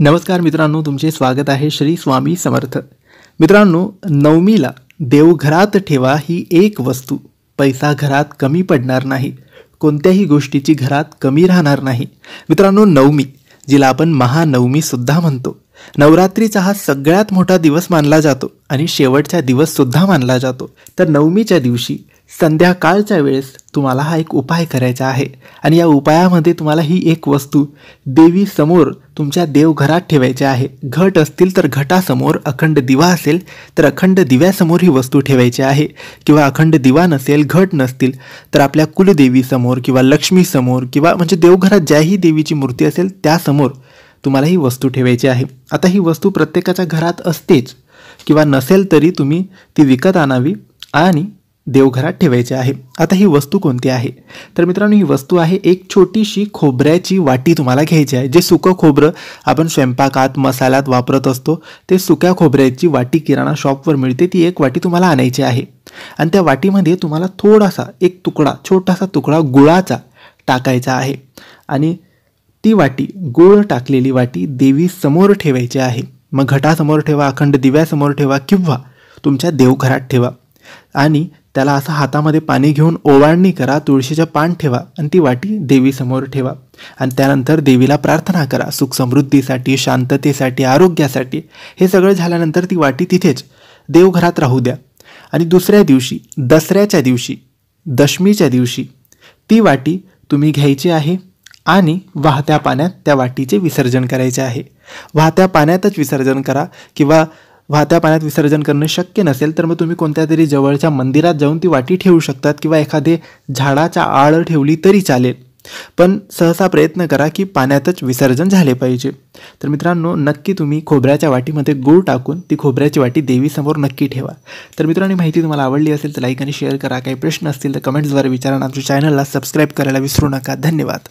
नमस्कार मित्रांनो तुमचे स्वागत आहे श्री स्वामी समर्थ मित्रांनो नवमीला देवघरात ठेवा ही एक वस्तू पैसा घरात कमी पडणार नाही कोणत्याही गोष्टीची घरात कमी राहणार नाही मित्रांनो नवमी जिला आपण महानवमीसुद्धा म्हणतो नवरात्रीचा हा सगळ्यात मोठा दिवस मानला जातो आणि शेवटचा दिवससुद्धा मानला जातो तर नवमीच्या दिवशी संध्याकाळच्या वेळेस तुम्हाला हा एक उपाय करायचा आहे आणि या उपायामध्ये तुम्हाला ही एक वस्तू देवीसमोर तुमच्या देवघरात ठेवायची आहे घट असतील तर घटासमोर अखंड दिवा असेल तर अखंड दिव्यासमोर ही वस्तू ठेवायची आहे किंवा अखंड दिवा नसेल घट नसतील तर आपल्या कुलदेवीसमोर किंवा लक्ष्मीसमोर किंवा म्हणजे देवघरात ज्याही देवीची मूर्ती असेल त्यासमोर तुम्हाला ही वस्तू ठेवायची आहे आता ही वस्तू प्रत्येकाच्या घरात असतेच किंवा नसेल तरी तुम्ही ती विकत आणावी आणि देवघरात ठेवायचे आहे आता ही वस्तू कोणती आहे तर मित्रांनो ही वस्तू आहे एक छोटीशी खोबऱ्याची वाटी तुम्हाला घ्यायची आहे जे सुकं खोबरं आपण स्वयंपाकात मसाल्यात वापरत असतो ते सुक्या खोबऱ्याची वाटी किराणा शॉपवर मिळते ती एक वाटी तुम्हाला आणायची आहे आणि त्या वाटीमध्ये तुम्हाला थोडासा एक तुकडा छोटासा तुकडा गुळाचा टाकायचा आहे आणि ती वाटी गुळ टाकलेली वाटी देवी समोर ठेवायची आहे मग घटासमोर ठेवा अखंड दिव्यासमोर ठेवा किंवा तुमच्या देवघरात ठेवा आणि त्याला असं हातामध्ये पाणी घेऊन ओवाळणी करा तुळशीचं पान ठेवा आणि ती वाटी देवीसमोर ठेवा आणि त्यानंतर देवीला प्रार्थना करा सुख समृद्धीसाठी शांततेसाठी आरोग्यासाठी हे सगळं झाल्यानंतर ती वाटी तिथेच देवघरात राहू द्या आणि दुसऱ्या दिवशी दसऱ्याच्या दिवशी दशमीच्या दिवशी ती वाटी तुम्ही घ्यायची आहे आणि वाहत्या पाण्यात त्या वाटीचे विसर्जन करायचे आहे वाहत्या पाण्यातच विसर्जन करा किंवा वाहत्या पाण्यात विसर्जन करणं शक्य नसेल तर मग तुम्ही कोणत्या तरी जवळच्या मंदिरात जाऊन ती वाटी ठेवू शकतात किंवा एखादे झाडाच्या आळ ठेवली तरी चालेल पण सहसा प्रयत्न करा की पाण्यातच विसर्जन झाले पाहिजे तर मित्रांनो नक्की तुम्ही खोबऱ्याच्या वाटीमध्ये गूळ टाकून ती खोबऱ्याची वाटी देवीसमोर नक्की ठेवा तर मित्रांनी माहिती तुम्हाला आवडली असेल तर लाईक आणि शेअर करा काही प्रश्न असतील तर कमेंट्सद्वारे विचारा आमच्या चॅनलला सबस्क्राईब करायला विसरू नका धन्यवाद